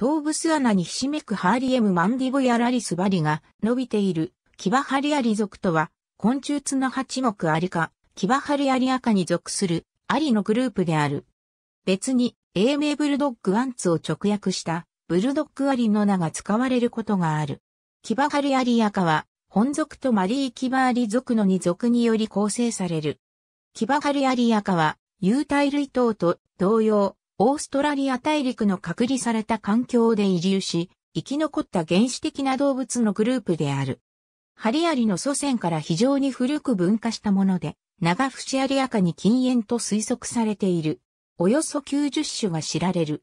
頭部巣穴にひしめくハーリエムマンディゴヤラリスバリが伸びているキバハリアリ属とは昆虫ツの八目アリ科、キバハリアリア科に属するアリのグループである。別に英名ブルドッグアンツを直訳したブルドッグアリの名が使われることがある。キバハリアリア科は本属とマリーキバアリ属の2属により構成される。キバハリアリア科は有体類等と同様、オーストラリア大陸の隔離された環境で移住し、生き残った原始的な動物のグループである。ハリアリの祖先から非常に古く分化したもので、長シアリアカに禁煙と推測されている。およそ90種が知られる。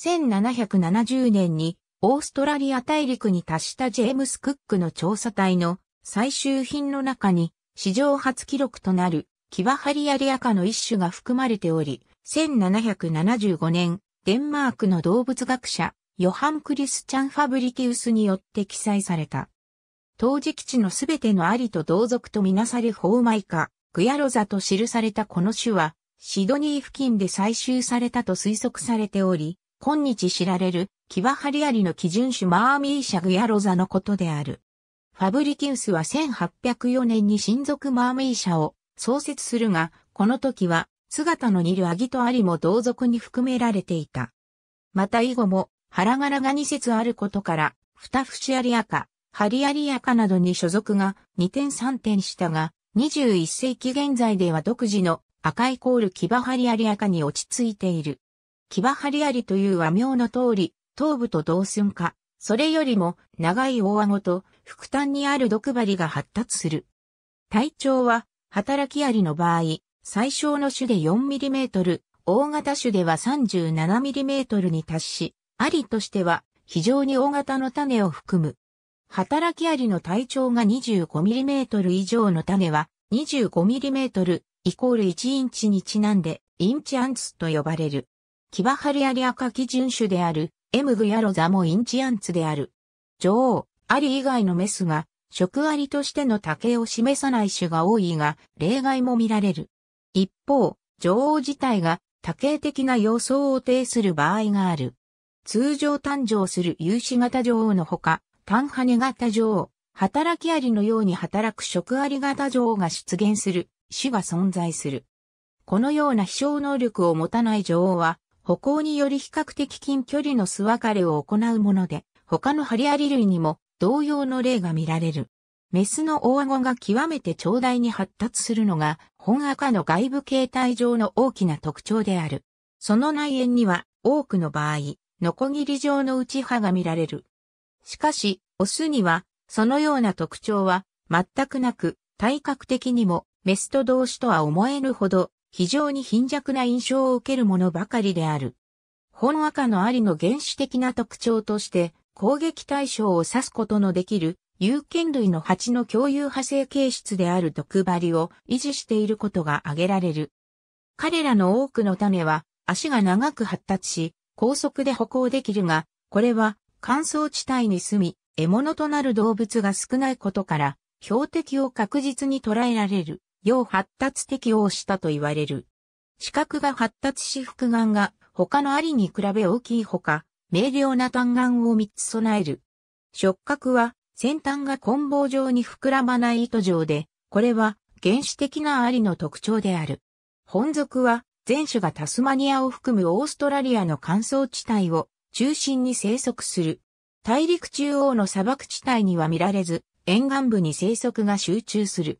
1770年にオーストラリア大陸に達したジェームス・クックの調査隊の最終品の中に史上初記録となるキバハリアリアカの一種が含まれており、1775年、デンマークの動物学者、ヨハン・クリスチャン・ファブリキウスによって記載された。当時基地のすべてのアリと同族とみなされホーマイカ、グヤロザと記されたこの種は、シドニー付近で採集されたと推測されており、今日知られる、キワハリアリの基準種マーミーシャグヤロザのことである。ファブリキウスは1804年に親族マーミーシャを創設するが、この時は姿の似るアギとアリも同族に含められていた。また以後も、腹柄が2節あることから、フタフシアリアカ、ハリアリアカなどに所属が2点3点したが、21世紀現在では独自の赤イコールキバハリアリアカに落ち着いている。キバハリアリという和名の通り、頭部と同寸化、それよりも長い大顎と副端にある毒針が発達する。体長は働きアリの場合、最小の種で 4mm、大型種では 37mm に達し、アリとしては非常に大型の種を含む。働きアリの体長が 25mm 以上の種は 25mm イコール1インチにちなんでインチアンツと呼ばれる。キバハリアリア科基準種であるエムグヤロザもインチアンツである。女王、アリ以外のメスが食アリとしての竹を示さない種が多いが例外も見られる。一方、女王自体が多形的な様相を呈する場合がある。通常誕生する有志型女王のほか、単羽型女王、働きありのように働く職あり型女王が出現する、死が存在する。このような飛翔能力を持たない女王は、歩行により比較的近距離の巣分かれを行うもので、他のハリアリ類にも同様の例が見られる。メスの大顎が極めて長大に発達するのが、本赤の外部形態上の大きな特徴である。その内縁には、多くの場合、ノコギリ状の内歯が見られる。しかし、オスには、そのような特徴は、全くなく、体格的にも、メスと同種とは思えぬほど、非常に貧弱な印象を受けるものばかりである。本赤のアリの原始的な特徴として、攻撃対象を指すことのできる有権類の蜂の共有派生形質である毒針を維持していることが挙げられる。彼らの多くの種は足が長く発達し、高速で歩行できるが、これは乾燥地帯に住み、獲物となる動物が少ないことから、標的を確実に捉えられる、要発達適応したと言われる。視覚が発達し複眼が他のアリに比べ大きいほか、明瞭な単眼を3つ備える。触覚は先端が棍棒状に膨らまない糸状で、これは原始的なアリの特徴である。本属は全種がタスマニアを含むオーストラリアの乾燥地帯を中心に生息する。大陸中央の砂漠地帯には見られず、沿岸部に生息が集中する。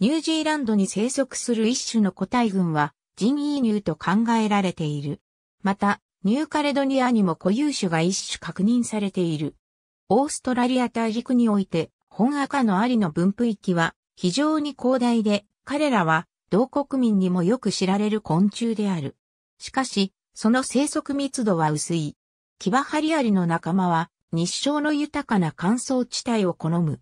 ニュージーランドに生息する一種の個体群は人移入と考えられている。また、ニューカレドニアにも固有種が一種確認されている。オーストラリア大陸において、本赤のアリの分布域は非常に広大で、彼らは同国民にもよく知られる昆虫である。しかし、その生息密度は薄い。キバハリアリの仲間は日照の豊かな乾燥地帯を好む。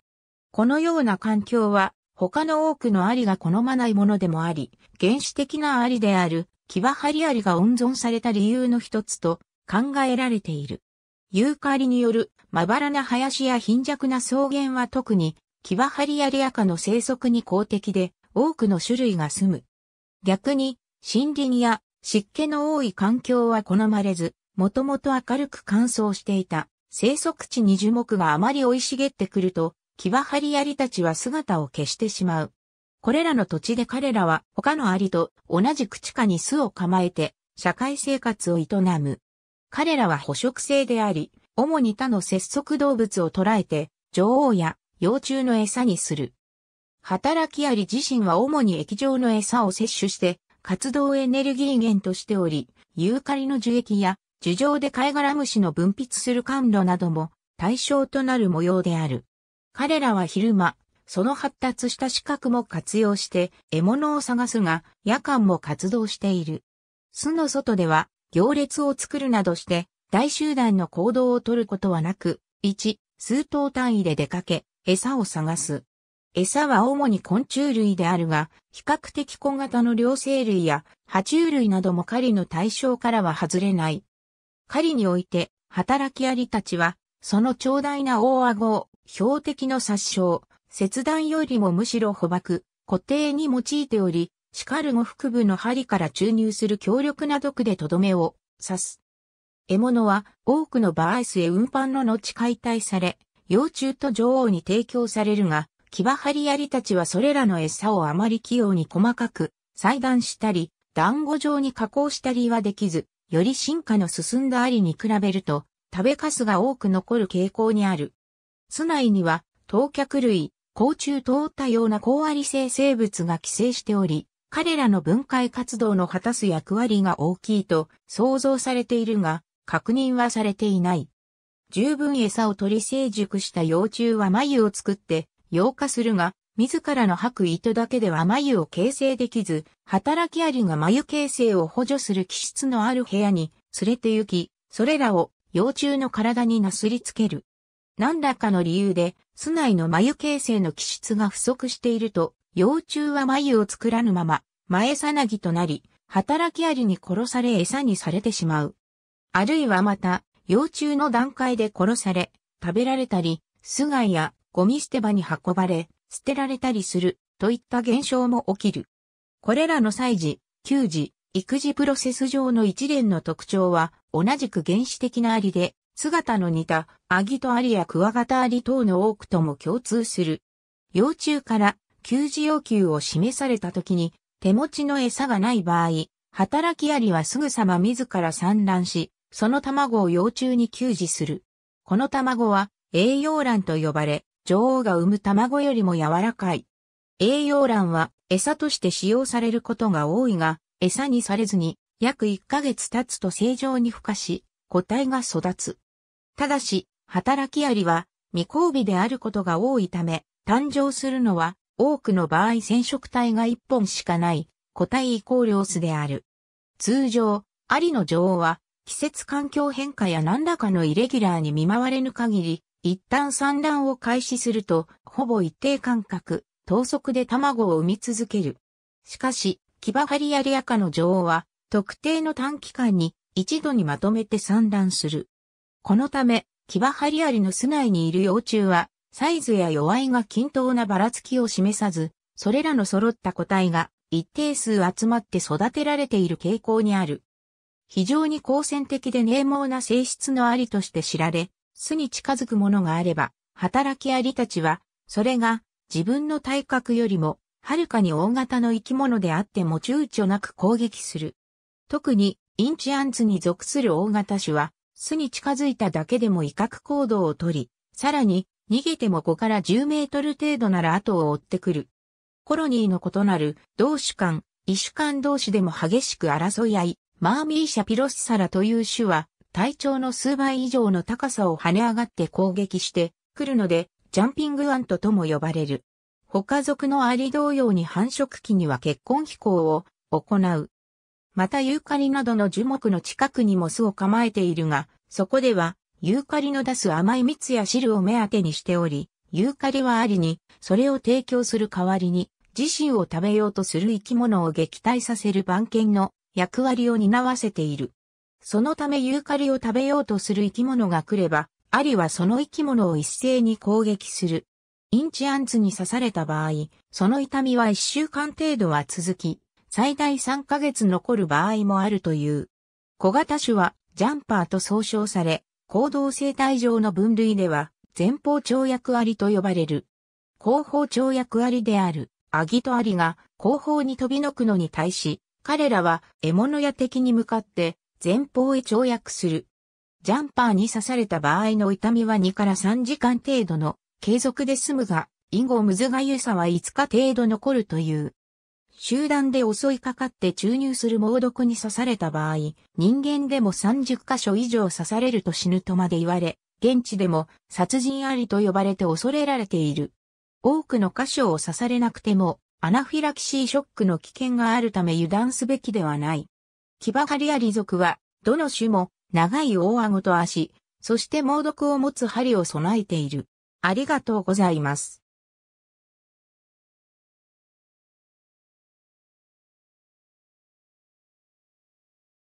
このような環境は他の多くのアリが好まないものでもあり、原始的なアリであるキバハリアリが温存された理由の一つと考えられている。ユーカリによるまばらな林や貧弱な草原は特に、キバハリアリアカの生息に公的で、多くの種類が住む。逆に、森林や湿気の多い環境は好まれず、もともと明るく乾燥していた。生息地に樹木があまり生い茂ってくると、キバハリアリたちは姿を消してしまう。これらの土地で彼らは他のアリと同じ口下に巣を構えて社会生活を営む。彼らは捕食性であり、主に他の節足動物を捕らえて、女王や幼虫の餌にする。働きアリ自身は主に液状の餌を摂取して、活動エネルギー源としており、ユーカリの樹液や樹上で貝殻虫の分泌する甘露なども対象となる模様である。彼らは昼間、その発達した視覚も活用して獲物を探すが、夜間も活動している。巣の外では行列を作るなどして大集団の行動を取ることはなく、1、数頭単位で出かけ、餌を探す。餌は主に昆虫類であるが、比較的小型の両生類や爬虫類なども狩りの対象からは外れない。狩りにおいて、働きアリたちは、その長大な大顎を、標的の殺傷、切断よりもむしろ捕獲、固定に用いており、シカルゴ腹部の針から注入する強力な毒でとどめを刺す。獲物は多くの場合スへ運搬の後解体され、幼虫と女王に提供されるが、キバハリアリたちはそれらの餌をあまり器用に細かく裁断したり、団子状に加工したりはできず、より進化の進んだアリに比べると、食べかすが多く残る傾向にある。巣内には、当脚類、甲虫通ったような高アリ性生物が寄生しており、彼らの分解活動の果たす役割が大きいと想像されているが、確認はされていない。十分餌を取り成熟した幼虫は眉を作って養化するが、自らの吐く糸だけでは眉を形成できず、働きアリが眉形成を補助する気質のある部屋に連れて行き、それらを幼虫の体になすりつける。何らかの理由で、巣内の眉形成の気質が不足していると、幼虫は眉を作らぬまま、前さなぎとなり、働きアリに殺され餌にされてしまう。あるいはまた、幼虫の段階で殺され、食べられたり、巣外やゴミ捨て場に運ばれ、捨てられたりする、といった現象も起きる。これらの祭事、給事、育児プロセス上の一連の特徴は、同じく原始的なアリで、姿の似たアギトアリやクワガタアリ等の多くとも共通する。幼虫から給仕要求を示された時に手持ちの餌がない場合、働きアリはすぐさま自ら産卵し、その卵を幼虫に給餌する。この卵は栄養卵と呼ばれ、女王が産む卵よりも柔らかい。栄養卵は餌として使用されることが多いが、餌にされずに約1ヶ月経つと正常に孵化し、個体が育つ。ただし、働きアリは未交尾であることが多いため、誕生するのは多くの場合染色体が1本しかない個体イコールオスである。通常、アリの女王は季節環境変化や何らかのイレギュラーに見舞われぬ限り、一旦産卵を開始すると、ほぼ一定間隔、等速で卵を産み続ける。しかし、キバハリアリアカの女王は、特定の短期間に一度にまとめて産卵する。このため、キバハリアリの巣内にいる幼虫は、サイズや弱いが均等なばらつきを示さず、それらの揃った個体が一定数集まって育てられている傾向にある。非常に好戦的で冷猛な性質のありとして知られ、巣に近づくものがあれば、働きアリたちは、それが自分の体格よりも、はるかに大型の生き物であっても躊躇なく攻撃する。特に、インチアンツに属する大型種は、巣に近づいただけでも威嚇行動をとり、さらに、逃げても5から10メートル程度なら後を追ってくる。コロニーの異なる同種間、異種間同士でも激しく争い合い、マーミーシャピロスサラという種は、体長の数倍以上の高さを跳ね上がって攻撃してくるので、ジャンピングアントとも呼ばれる。他族のアリ同様に繁殖期には結婚飛行を行う。またユーカリなどの樹木の近くにも巣を構えているが、そこではユーカリの出す甘い蜜や汁を目当てにしており、ユーカリはアリにそれを提供する代わりに自身を食べようとする生き物を撃退させる番犬の役割を担わせている。そのためユーカリを食べようとする生き物が来れば、アリはその生き物を一斉に攻撃する。インチアンツに刺された場合、その痛みは1週間程度は続き、最大3ヶ月残る場合もあるという。小型種はジャンパーと総称され、行動生態上の分類では、前方跳躍アリと呼ばれる。後方跳躍アリである、アギトアリが後方に飛びのくのに対し、彼らは獲物や敵に向かって前方へ跳躍する。ジャンパーに刺された場合の痛みは2から3時間程度の継続で済むが、以後むずがゆさは5日程度残るという。集団で襲いかかって注入する猛毒に刺された場合、人間でも30箇所以上刺されると死ぬとまで言われ、現地でも殺人ありと呼ばれて恐れられている。多くの箇所を刺されなくても、アナフィラキシーショックの危険があるため油断すべきではない。キバハリアリ族は、どの種も、長い大顎と足、そして猛毒を持つ針を備えている。ありがとうございます。